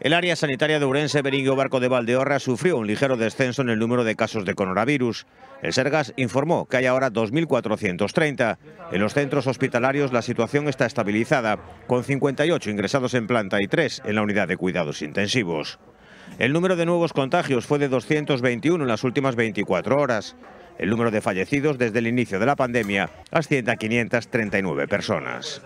El área sanitaria de Urense Beringo Barco de Valdeorra sufrió un ligero descenso en el número de casos de coronavirus. El Sergas informó que hay ahora 2.430. En los centros hospitalarios la situación está estabilizada, con 58 ingresados en planta y 3 en la unidad de cuidados intensivos. El número de nuevos contagios fue de 221 en las últimas 24 horas. El número de fallecidos desde el inicio de la pandemia asciende a 539 personas.